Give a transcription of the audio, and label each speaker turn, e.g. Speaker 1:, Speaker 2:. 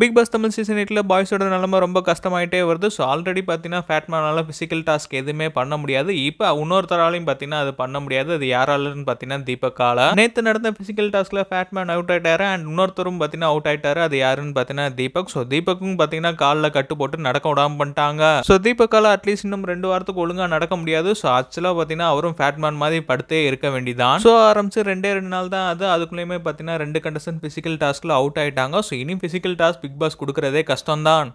Speaker 1: big pass Tamil season எயிட்டில் பாய்ஸோட நிலமை ரொம்ப கஷ்டமாயிட்டே வருது ஸோ ஆல்ரெடி பார்த்தீங்கன்னா ஃபேட்மேனால் ஃபிசிக்கல் டாஸ்க் எதுவுமே பண்ண முடியாது இப்போ இன்னொருத்தராலையும் பார்த்தீங்கன்னா அது பண்ண முடியாது அது யாராலன்னு பார்த்தீங்கன்னா தீபக்காலா நேற்று நடந்த ஃபிசிக்கல் டாஸ்கில் ஃபேட்மேன் அவுட் ஆகிட்டாரு அண்ட் இன்னொருத்தரும் பார்த்தீங்கன்னா அவுட் ஆகிட்டாரு அது யாருன்னு பார்த்தீங்கன்னா தீபக் ஸோ தீபக்கும் பார்த்தீங்கன்னா காலில் கட்டு போட்டு நடக்க விடாமல் பண்ணிட்டாங்க ஸோ தீபக்காலா அட்லீஸ்ட் இன்னும் ரெண்டு வாரத்துக்கு ஒழுங்காக நடக்க முடியாது ஸோ ஆக்சுவலாக பார்த்தீங்கன்னா அவரும் ஃபேட்மேன் மாதிரி படுத்தே இருக்க வேண்டிதான் ஸோ ஆரம்பிச்சு ரெண்டே ரெண்டு நாள் தான் அது அதுக்குள்ளேயுமே பார்த்தீங்கன்னா ரெண்டு கண்டஸ்டன் ஃபிசிக்கல் டாஸ்கில் அவுட் ஆகிட்டாங்க ஸோ இனி ஃபிசிக்கல் டாஸ்க் பிக் பாஸ் கொடுக்கறதே கஷ்டம்தான்